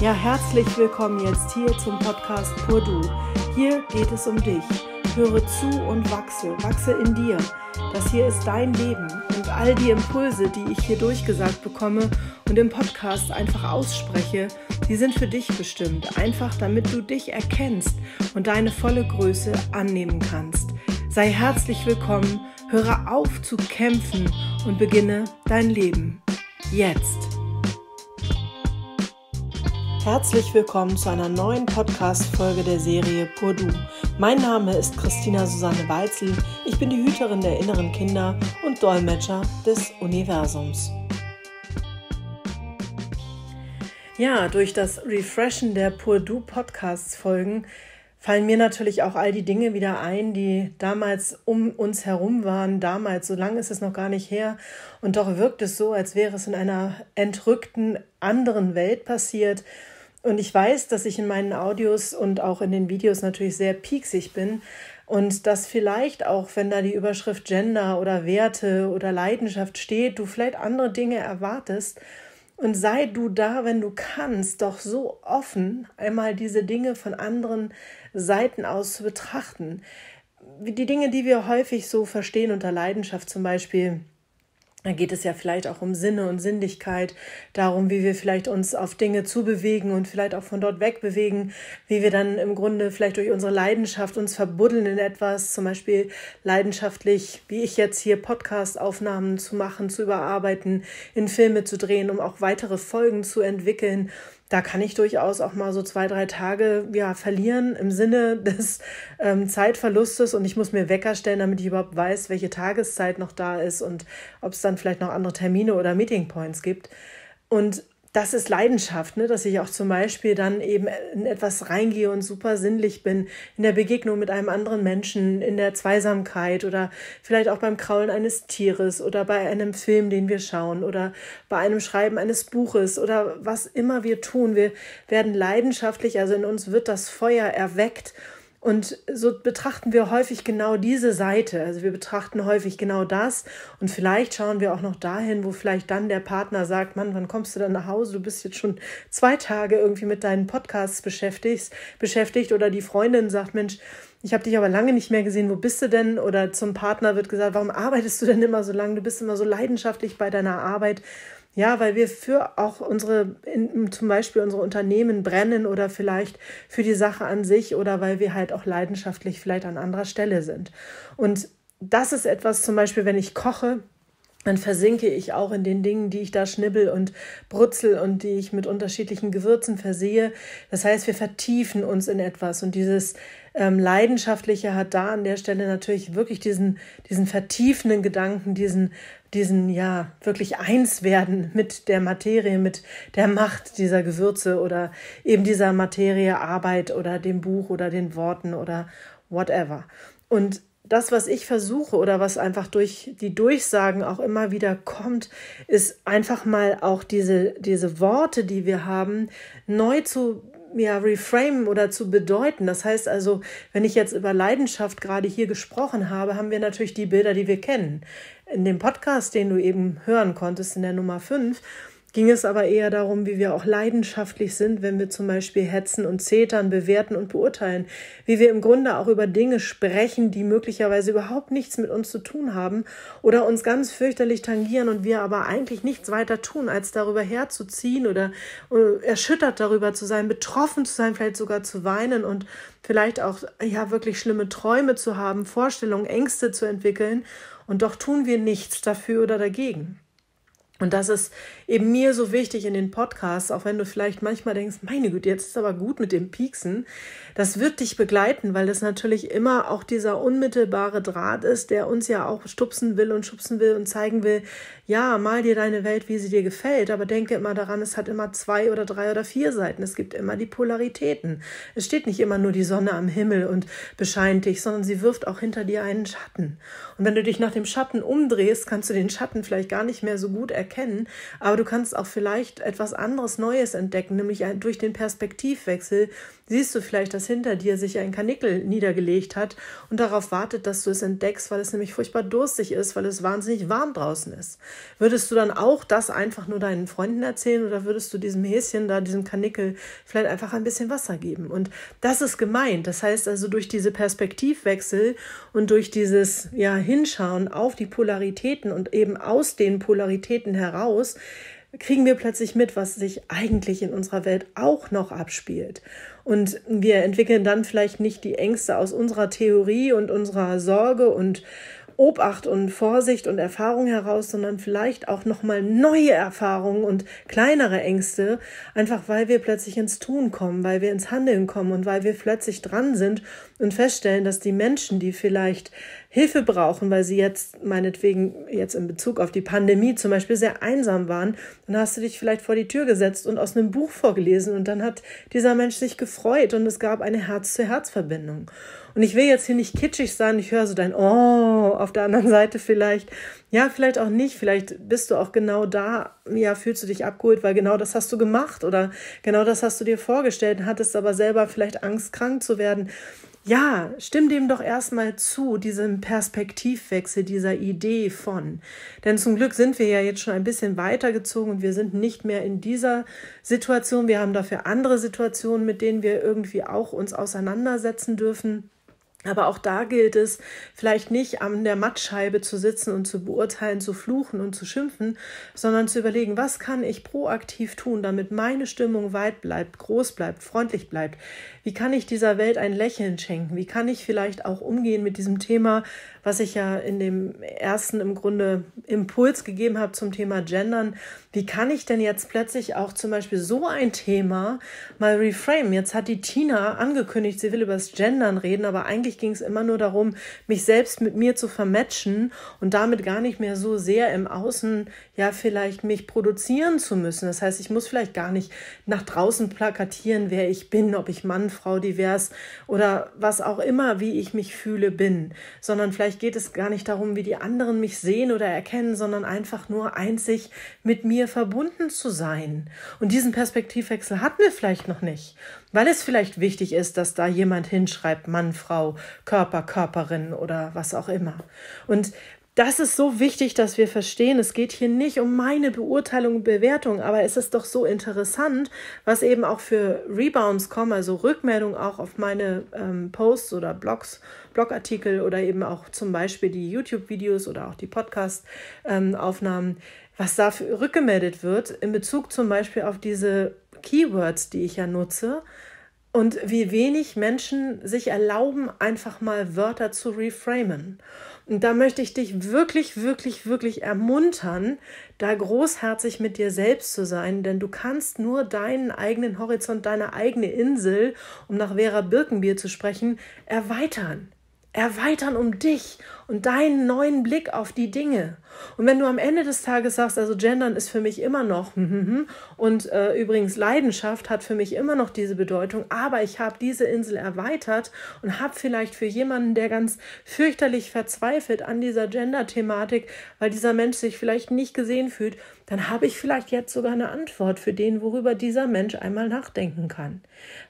Ja, herzlich willkommen jetzt hier zum Podcast Pur Du. Hier geht es um dich. Höre zu und wachse, wachse in dir. Das hier ist dein Leben und all die Impulse, die ich hier durchgesagt bekomme und im Podcast einfach ausspreche, die sind für dich bestimmt, einfach damit du dich erkennst und deine volle Größe annehmen kannst. Sei herzlich willkommen, höre auf zu kämpfen und beginne dein Leben. Jetzt. Herzlich willkommen zu einer neuen Podcast-Folge der Serie Purdu. Mein Name ist Christina Susanne Walzel. Ich bin die Hüterin der inneren Kinder und Dolmetscher des Universums. Ja, durch das Refreshen der Purdu Podcast-Folgen fallen mir natürlich auch all die Dinge wieder ein, die damals um uns herum waren, damals, so lange ist es noch gar nicht her, und doch wirkt es so, als wäre es in einer entrückten anderen Welt passiert, und ich weiß, dass ich in meinen Audios und auch in den Videos natürlich sehr pieksig bin und dass vielleicht auch, wenn da die Überschrift Gender oder Werte oder Leidenschaft steht, du vielleicht andere Dinge erwartest. Und sei du da, wenn du kannst, doch so offen, einmal diese Dinge von anderen Seiten aus zu betrachten. Die Dinge, die wir häufig so verstehen unter Leidenschaft zum Beispiel, da geht es ja vielleicht auch um Sinne und Sinnlichkeit, darum, wie wir vielleicht uns auf Dinge zubewegen und vielleicht auch von dort wegbewegen, wie wir dann im Grunde vielleicht durch unsere Leidenschaft uns verbuddeln in etwas, zum Beispiel leidenschaftlich, wie ich jetzt hier Podcast-Aufnahmen zu machen, zu überarbeiten, in Filme zu drehen, um auch weitere Folgen zu entwickeln da kann ich durchaus auch mal so zwei, drei Tage ja, verlieren im Sinne des ähm, Zeitverlustes und ich muss mir Wecker stellen, damit ich überhaupt weiß, welche Tageszeit noch da ist und ob es dann vielleicht noch andere Termine oder Meeting Points gibt. Und das ist Leidenschaft, ne? dass ich auch zum Beispiel dann eben äh, in etwas reingehe und super sinnlich bin, in der Begegnung mit einem anderen Menschen, in der Zweisamkeit oder vielleicht auch beim Kraulen eines Tieres oder bei einem Film, den wir schauen oder bei einem Schreiben eines Buches oder was immer wir tun. Wir werden leidenschaftlich, also in uns wird das Feuer erweckt und so betrachten wir häufig genau diese Seite. Also wir betrachten häufig genau das und vielleicht schauen wir auch noch dahin, wo vielleicht dann der Partner sagt, Mann, wann kommst du dann nach Hause? Du bist jetzt schon zwei Tage irgendwie mit deinen Podcasts beschäftigt oder die Freundin sagt, Mensch, ich habe dich aber lange nicht mehr gesehen, wo bist du denn? Oder zum Partner wird gesagt, warum arbeitest du denn immer so lange? Du bist immer so leidenschaftlich bei deiner Arbeit. Ja, weil wir für auch unsere, in, zum Beispiel unsere Unternehmen brennen oder vielleicht für die Sache an sich oder weil wir halt auch leidenschaftlich vielleicht an anderer Stelle sind. Und das ist etwas zum Beispiel, wenn ich koche, dann versinke ich auch in den Dingen, die ich da schnibbel und brutzel und die ich mit unterschiedlichen Gewürzen versehe. Das heißt, wir vertiefen uns in etwas und dieses ähm, Leidenschaftliche hat da an der Stelle natürlich wirklich diesen, diesen vertiefenden Gedanken, diesen, diesen, ja, wirklich eins werden mit der Materie, mit der Macht dieser Gewürze oder eben dieser Materie Arbeit oder dem Buch oder den Worten oder whatever. Und das, was ich versuche oder was einfach durch die Durchsagen auch immer wieder kommt, ist einfach mal auch diese, diese Worte, die wir haben, neu zu ja, reframen oder zu bedeuten. Das heißt also, wenn ich jetzt über Leidenschaft gerade hier gesprochen habe, haben wir natürlich die Bilder, die wir kennen. In dem Podcast, den du eben hören konntest, in der Nummer 5, ging es aber eher darum, wie wir auch leidenschaftlich sind, wenn wir zum Beispiel hetzen und zetern, bewerten und beurteilen, wie wir im Grunde auch über Dinge sprechen, die möglicherweise überhaupt nichts mit uns zu tun haben oder uns ganz fürchterlich tangieren und wir aber eigentlich nichts weiter tun, als darüber herzuziehen oder äh, erschüttert darüber zu sein, betroffen zu sein, vielleicht sogar zu weinen und vielleicht auch ja wirklich schlimme Träume zu haben, Vorstellungen, Ängste zu entwickeln und doch tun wir nichts dafür oder dagegen. Und das ist eben mir so wichtig in den Podcasts, auch wenn du vielleicht manchmal denkst, meine Güte, jetzt ist aber gut mit dem Pieksen. Das wird dich begleiten, weil das natürlich immer auch dieser unmittelbare Draht ist, der uns ja auch stupsen will und schubsen will und zeigen will, ja, mal dir deine Welt, wie sie dir gefällt, aber denke immer daran, es hat immer zwei oder drei oder vier Seiten. Es gibt immer die Polaritäten. Es steht nicht immer nur die Sonne am Himmel und bescheint dich, sondern sie wirft auch hinter dir einen Schatten. Und wenn du dich nach dem Schatten umdrehst, kannst du den Schatten vielleicht gar nicht mehr so gut erkennen erkennen, aber du kannst auch vielleicht etwas anderes Neues entdecken, nämlich durch den Perspektivwechsel siehst du vielleicht, dass hinter dir sich ein Kanickel niedergelegt hat und darauf wartet, dass du es entdeckst, weil es nämlich furchtbar durstig ist, weil es wahnsinnig warm draußen ist. Würdest du dann auch das einfach nur deinen Freunden erzählen oder würdest du diesem Häschen da, diesem Kanickel, vielleicht einfach ein bisschen Wasser geben? Und das ist gemeint. Das heißt also, durch diese Perspektivwechsel und durch dieses ja, Hinschauen auf die Polaritäten und eben aus den Polaritäten heraus, kriegen wir plötzlich mit, was sich eigentlich in unserer Welt auch noch abspielt. Und wir entwickeln dann vielleicht nicht die Ängste aus unserer Theorie und unserer Sorge und Obacht und Vorsicht und Erfahrung heraus, sondern vielleicht auch nochmal neue Erfahrungen und kleinere Ängste, einfach weil wir plötzlich ins Tun kommen, weil wir ins Handeln kommen und weil wir plötzlich dran sind und feststellen, dass die Menschen, die vielleicht Hilfe brauchen, weil sie jetzt meinetwegen jetzt in Bezug auf die Pandemie zum Beispiel sehr einsam waren, dann hast du dich vielleicht vor die Tür gesetzt und aus einem Buch vorgelesen und dann hat dieser Mensch sich gefreut und es gab eine Herz-zu-Herz-Verbindung. herz zu herz verbindung herz und ich will jetzt hier nicht kitschig sein, ich höre so dein Oh auf der anderen Seite vielleicht. Ja, vielleicht auch nicht. Vielleicht bist du auch genau da. Ja, fühlst du dich abgeholt, weil genau das hast du gemacht oder genau das hast du dir vorgestellt, hattest aber selber vielleicht Angst, krank zu werden. Ja, stimm dem doch erstmal zu, diesem Perspektivwechsel, dieser Idee von. Denn zum Glück sind wir ja jetzt schon ein bisschen weitergezogen und wir sind nicht mehr in dieser Situation. Wir haben dafür andere Situationen, mit denen wir irgendwie auch uns auseinandersetzen dürfen. Aber auch da gilt es, vielleicht nicht an der Mattscheibe zu sitzen und zu beurteilen, zu fluchen und zu schimpfen, sondern zu überlegen, was kann ich proaktiv tun, damit meine Stimmung weit bleibt, groß bleibt, freundlich bleibt? Wie kann ich dieser Welt ein Lächeln schenken? Wie kann ich vielleicht auch umgehen mit diesem Thema, was ich ja in dem ersten im Grunde Impuls gegeben habe zum Thema Gendern? Wie kann ich denn jetzt plötzlich auch zum Beispiel so ein Thema mal reframe? Jetzt hat die Tina angekündigt, sie will über das Gendern reden, aber eigentlich eigentlich ging es immer nur darum, mich selbst mit mir zu vermatchen und damit gar nicht mehr so sehr im Außen ja vielleicht mich produzieren zu müssen. Das heißt, ich muss vielleicht gar nicht nach draußen plakatieren, wer ich bin, ob ich Mann, Frau, divers oder was auch immer, wie ich mich fühle, bin, sondern vielleicht geht es gar nicht darum, wie die anderen mich sehen oder erkennen, sondern einfach nur einzig mit mir verbunden zu sein. Und diesen Perspektivwechsel hatten wir vielleicht noch nicht, weil es vielleicht wichtig ist, dass da jemand hinschreibt, Mann, Frau Körper, Körperin oder was auch immer. Und das ist so wichtig, dass wir verstehen, es geht hier nicht um meine Beurteilung und Bewertung, aber es ist doch so interessant, was eben auch für Rebounds kommen, also Rückmeldungen auch auf meine ähm, Posts oder Blogs, Blogartikel oder eben auch zum Beispiel die YouTube-Videos oder auch die Podcast-Aufnahmen, ähm, was da rückgemeldet wird in Bezug zum Beispiel auf diese Keywords, die ich ja nutze und wie wenig Menschen sich erlauben, einfach mal Wörter zu reframen. Und da möchte ich dich wirklich, wirklich, wirklich ermuntern, da großherzig mit dir selbst zu sein, denn du kannst nur deinen eigenen Horizont, deine eigene Insel, um nach Vera Birkenbier zu sprechen, erweitern erweitern um dich und deinen neuen Blick auf die Dinge. Und wenn du am Ende des Tages sagst, also Gendern ist für mich immer noch und äh, übrigens Leidenschaft hat für mich immer noch diese Bedeutung, aber ich habe diese Insel erweitert und habe vielleicht für jemanden, der ganz fürchterlich verzweifelt an dieser Gender-Thematik, weil dieser Mensch sich vielleicht nicht gesehen fühlt, dann habe ich vielleicht jetzt sogar eine Antwort für den, worüber dieser Mensch einmal nachdenken kann.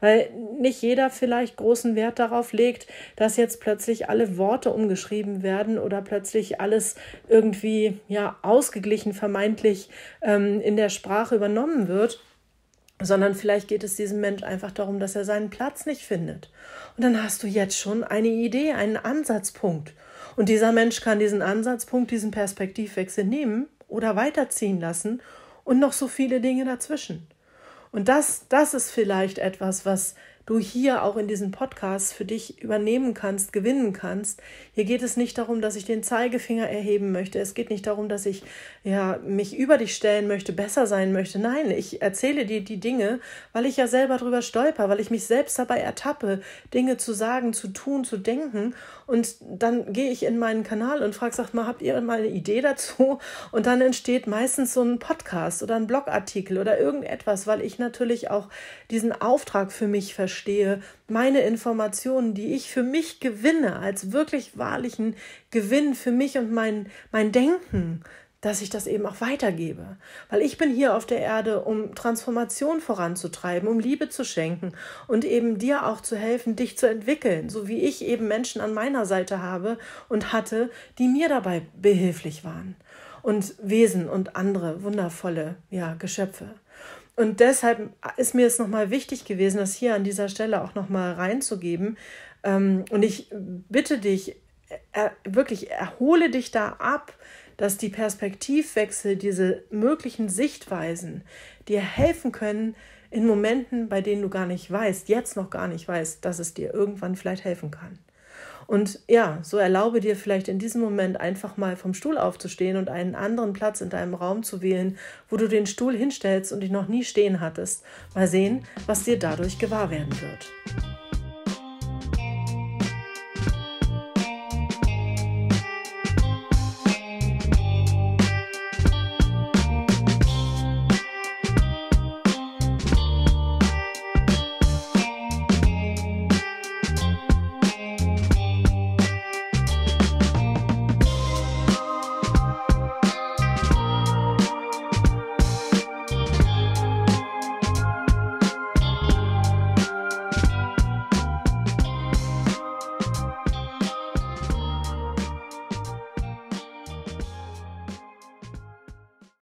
Weil nicht jeder vielleicht großen Wert darauf legt, dass jetzt plötzlich plötzlich alle Worte umgeschrieben werden oder plötzlich alles irgendwie ja ausgeglichen vermeintlich ähm, in der Sprache übernommen wird sondern vielleicht geht es diesem Mensch einfach darum, dass er seinen Platz nicht findet. Und dann hast du jetzt schon eine Idee, einen Ansatzpunkt. Und dieser Mensch kann diesen Ansatzpunkt, diesen Perspektivwechsel nehmen oder weiterziehen lassen und noch so viele Dinge dazwischen. Und das, das ist vielleicht etwas, was du hier auch in diesen Podcast für dich übernehmen kannst, gewinnen kannst. Hier geht es nicht darum, dass ich den Zeigefinger erheben möchte. Es geht nicht darum, dass ich ja mich über dich stellen möchte, besser sein möchte. Nein, ich erzähle dir die Dinge, weil ich ja selber drüber stolper, weil ich mich selbst dabei ertappe, Dinge zu sagen, zu tun, zu denken und dann gehe ich in meinen Kanal und frage, sagt mal, habt ihr mal eine Idee dazu? Und dann entsteht meistens so ein Podcast oder ein Blogartikel oder irgendetwas, weil ich natürlich auch diesen Auftrag für mich verstehe, meine Informationen, die ich für mich gewinne, als wirklich wahrlichen Gewinn für mich und mein, mein Denken dass ich das eben auch weitergebe. Weil ich bin hier auf der Erde, um Transformation voranzutreiben, um Liebe zu schenken und eben dir auch zu helfen, dich zu entwickeln, so wie ich eben Menschen an meiner Seite habe und hatte, die mir dabei behilflich waren. Und Wesen und andere wundervolle ja, Geschöpfe. Und deshalb ist mir es nochmal wichtig gewesen, das hier an dieser Stelle auch nochmal reinzugeben. Ähm, und ich bitte dich, er, äh, äh, wirklich erhole dich da ab, dass die Perspektivwechsel, diese möglichen Sichtweisen dir helfen können in Momenten, bei denen du gar nicht weißt, jetzt noch gar nicht weißt, dass es dir irgendwann vielleicht helfen kann. Und ja, so erlaube dir vielleicht in diesem Moment einfach mal vom Stuhl aufzustehen und einen anderen Platz in deinem Raum zu wählen, wo du den Stuhl hinstellst und dich noch nie stehen hattest. Mal sehen, was dir dadurch gewahr werden wird.